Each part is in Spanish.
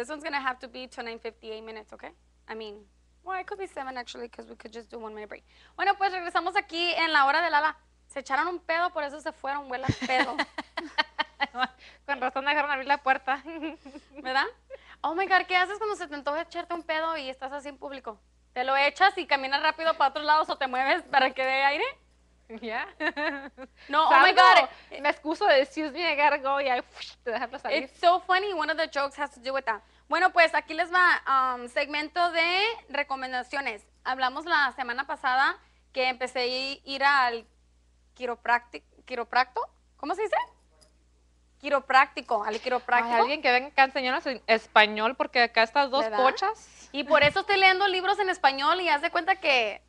This one's going to have to be to 9.58 minutes, okay? I mean, well, it could be 7 actually because we could just do one minute break. Bueno, pues regresamos aquí en la hora de Lala. Se echaron un pedo, por eso se fueron, huela pedo. Con razón dejaron abrir la puerta. ¿Verdad? Oh my God, ¿qué haces cuando se te antoja echarte un pedo y estás así en público? ¿Te lo echas y caminas rápido para otros lados o te mueves para que dé aire? Ya. No, oh my God. Me excuso excuse me, I gotta go y I, te dejarlo salir. It's so funny. One of the jokes has to do with that. Bueno, pues aquí les va um, segmento de recomendaciones. Hablamos la semana pasada que empecé a ir al quiropráctico, quiropracto, ¿cómo se dice? Quiropráctico, al quiropráctico. alguien que venga acá enseñarnos español porque acá estas dos pochas. Y por eso estoy leyendo libros en español y haz de cuenta que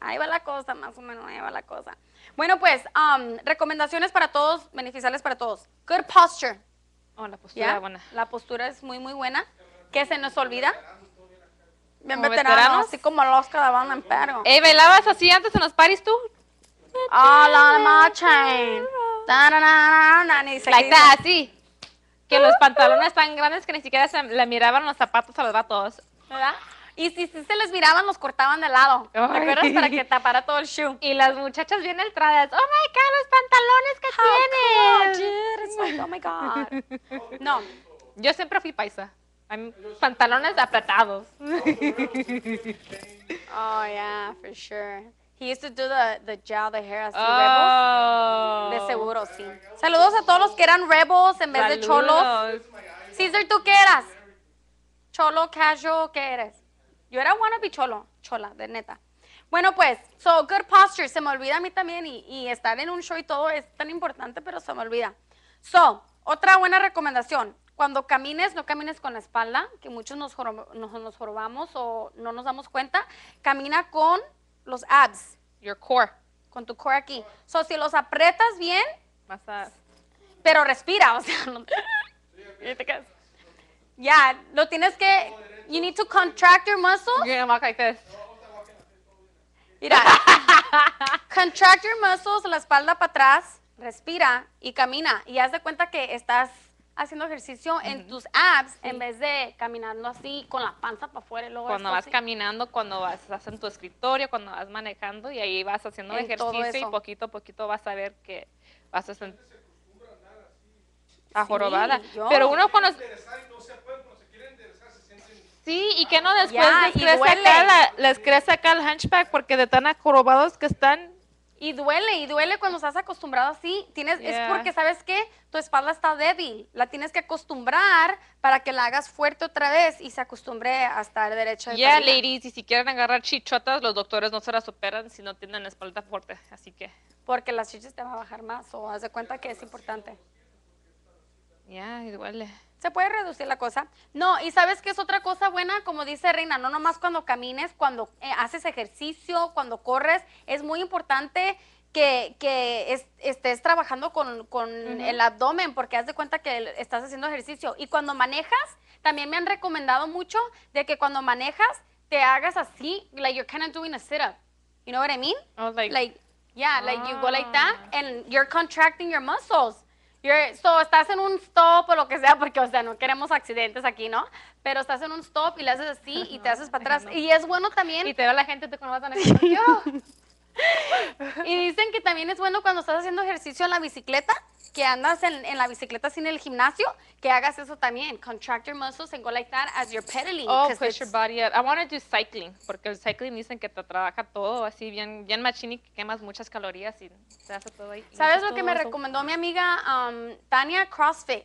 ahí va la cosa, más o menos, ahí va la cosa. Bueno, pues, um, recomendaciones para todos, beneficiales para todos. Good posture, Oh, la postura buena. La postura es muy, muy buena. ¿Qué se nos olvida? Bien veteranos, así como los que daban en perro. Ey, ¿Bailabas así antes en los paris tú? Oh, la marcha. Like that, así. Que los pantalones tan grandes que ni siquiera se le miraban los zapatos a los vatos. ¿Verdad? Y si, se les miraban, los cortaban de lado. ¿Te Para que tapara todo el shoe. Y las muchachas bien entradas. Oh my god, los pantalones que How oh my God. No, yo siempre fui paisa. pantalones apretados. oh, yeah, for sure. He used to do the, the gel, the hair, oh. De seguro, sí. Saludos a todos los que eran rebels en vez de cholos. Cesar ¿tú qué eras? Cholo, casual, ¿qué eres? Yo era wannabe cholo, chola, de neta. Bueno, pues, so, good posture, se me olvida a mí también y estar en un show y todo es tan importante, pero se me olvida. So, otra buena recomendación. Cuando camines, no camines con la espalda, que muchos nos, nos, jorobamos o no nos damos cuenta. Camina con los abs, your core, con tu core aquí. So, si los apretas bien, pero respira, o sea, ya, lo tienes que, you need to contract your muscles. You're walk like this. Mira, contract your muscles, la espalda para atrás respira y camina y haz de cuenta que estás haciendo ejercicio en tus abs en vez de caminando así con la panza para afuera. Luego cuando vas caminando, cuando vas, en tu escritorio, cuando vas manejando y ahí vas haciendo ejercicio y poquito a poquito vas a ver que vas a sentir jorobada. Pero uno cuando... Sí, y que no después les, crece les crece acá el hunchback porque de tan acorobados que están y duele, y duele cuando estás acostumbrado así. Tienes, Es porque, ¿sabes qué? Tu espalda está débil. La tienes que acostumbrar para que la hagas fuerte otra vez y se acostumbre a estar derecho. Ya, yeah, ladies, y si quieren agarrar chichotas, los doctores no se las operan si no tienen la espalda fuerte. Así que. Porque las chichas te van a bajar más, o haz de cuenta que es importante. Ya, igual. Se puede reducir la cosa. No, y sabes que es otra cosa buena, como dice Reina, no nomás cuando camines, cuando eh, haces ejercicio, cuando corres, es muy importante que, que estés trabajando con, con el abdomen, porque haz de cuenta que estás haciendo ejercicio. Y cuando manejas, también me han recomendado mucho de que cuando manejas, te hagas así, like you're kind of doing a sit-up. You know what I mean? like, yeah, like you go like that, ah. and you're contracting your muscles so estás en un stop o lo que sea, porque, o sea, no queremos accidentes aquí, ¿no? Pero estás en un stop y le haces así y te haces para atrás. Y es bueno también. Y te ve la gente, te el Yo y dicen que también es bueno cuando estás haciendo ejercicio en la bicicleta, que andas en, la bicicleta sin el gimnasio, que hagas eso también. Contract your muscles and go like that as you're pedaling. Oh, push your body I want to do cycling, porque el cycling dicen que te trabaja todo así bien, bien y que quemas muchas calorías y te hace todo ahí. ¿Sabes lo que me recomendó mi amiga um, Tania CrossFit?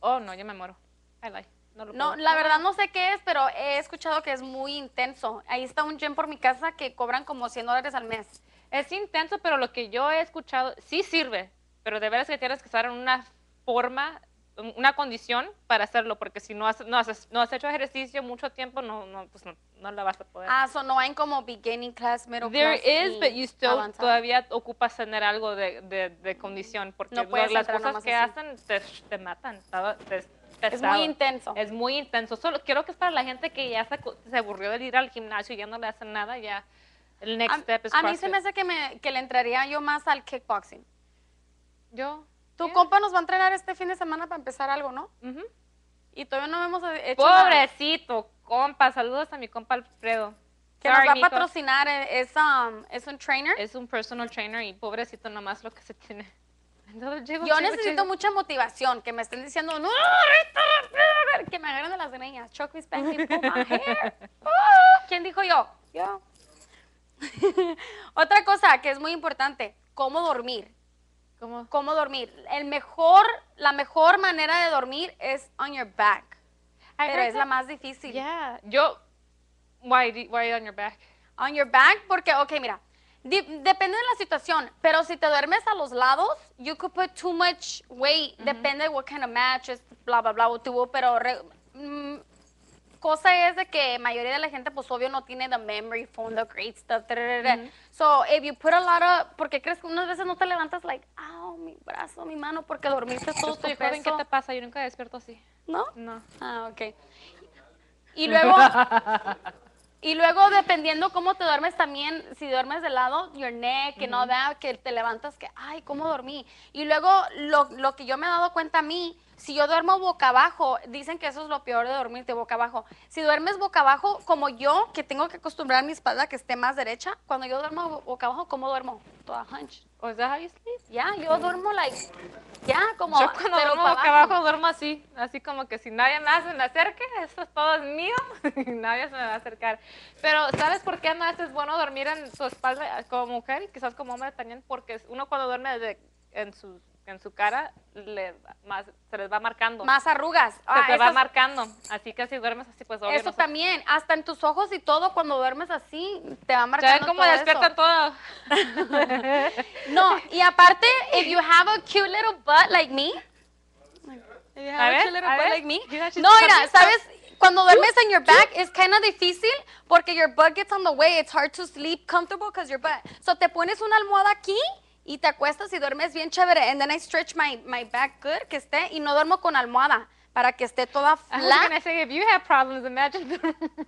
Oh, no, yo me muero. I like. No, la verdad no sé qué es, pero he escuchado que es muy intenso. Ahí está un gym por mi casa que cobran como 100 dólares al mes. Es intenso, pero lo que yo he escuchado sí sirve, pero de veras que tienes que estar en una forma, una condición para hacerlo, porque si no has, no no has hecho ejercicio mucho tiempo, no, no, pues no, la vas a poder. Ah, so no hay como beginning class, middle There class. There is, but you still todavía ocupas tener algo de, de, condición, porque las cosas que hacen te, te matan, es muy intenso. Es muy intenso. Solo, quiero que es para la gente que ya se, aburrió de ir al gimnasio y ya no le hacen nada, ya el next step es A mí se me hace que, me, que le entraría yo más al kickboxing. Yo. Tu compa nos va a entrenar este fin de semana para empezar algo, ¿no? Y todavía no hemos eh, hecho Pobrecito, compa. Saludos a mi compa Alfredo. Que nos va a patrocinar. Eh, es, um, es un trainer. Es un personal trainer y pobrecito nomás lo que se tiene yo necesito mucha motivación, que me estén diciendo, no, que me agarren de las greñas. me ¿eh? ¿Quién dijo yo? Yo. Otra cosa que es muy importante, cómo dormir. ¿Cómo? ¿Cómo dormir? El mejor, la mejor manera de dormir es on your back. pero es la más difícil. Yeah. Yo, why, why on your back? On your back, porque, ok, mira, depende de la situación, pero si te duermes a los lados, you could put too much weight, depende de what kind of matches, bla, bla, bla, tuvo, pero mm, cosa es de que mayoría de la gente, pues obvio, no tiene the memory phone, the great stuff, So, if you put a lot of, porque crees que unas veces no te levantas, like, oh, mi brazo, mi mano, porque dormiste todo tu peso. ¿Qué te pasa? Yo nunca despierto así. ¿No? No. Ah, ok. Y luego... Y luego, dependiendo cómo te duermes también, si duermes de lado, your neck, que no da que te levantas, que, ay, ¿cómo dormí? Y luego, lo, lo, que yo me he dado cuenta a mí, si yo duermo boca abajo, dicen que eso es lo peor de dormirte boca abajo. Si duermes boca abajo, como yo, que tengo que acostumbrar mi espalda a que esté más derecha, cuando yo duermo boca abajo, ¿cómo duermo? Toda hunch. O sea, Ya, yo duermo like, ya, como. Yo cuando duermo abajo. duermo así, así como que si nadie más se me acerque, eso todo mío y nadie se me va a acercar. Pero, ¿sabes por qué no es bueno dormir en su espalda eh, como mujer y quizás como hombre también? Porque uno cuando duerme en sus en su cara se les va marcando. Más arrugas. se ah, te va marcando. Así que si duermes así, pues obvio. Eso también, hasta en tus ojos y todo, cuando duermes así, te va marcando. Ya ven cómo despiertan todo. no, y aparte, if you have a cute little butt like me. a, ver, a cute little butt like me. No, mira, ¿sabes? cuando uh, duermes en your back es kind of difícil porque your butt gets on the way. It's hard to sleep comfortable because your butt. So te pones una almohada aquí y te acuestas y duermes bien chévere. And then I stretch my, my back good, que esté, y no duermo con almohada para que esté toda flat. I say, if you have problems, imagine the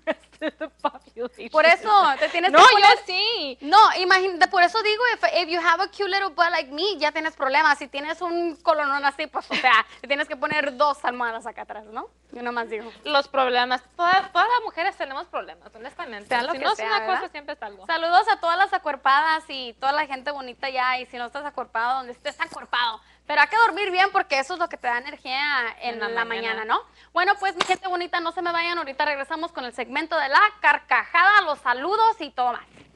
rest of the population. Por eso, te tienes no, que poner... No, yo sí. No, imagínate, por eso digo, if, if, you have a cute little butt like me, ya tienes problemas. Si tienes un colonón así, pues, o sea, te tienes que poner dos almohadas acá atrás, ¿no? Yo nomás digo. Los problemas. todas las mujeres tenemos problemas, honestamente. Sea lo no es una cosa, siempre es algo. Saludos a todas las acuerpadas y toda la gente bonita ya. Y si no estás acorpado, donde estés acorpado. Pero hay que dormir bien porque eso es lo que te da energía en, la, mañana. mañana. ¿no? Bueno, pues mi gente bonita, no se me vayan. Ahorita regresamos con el segmento de la carcajada, los saludos y todo más.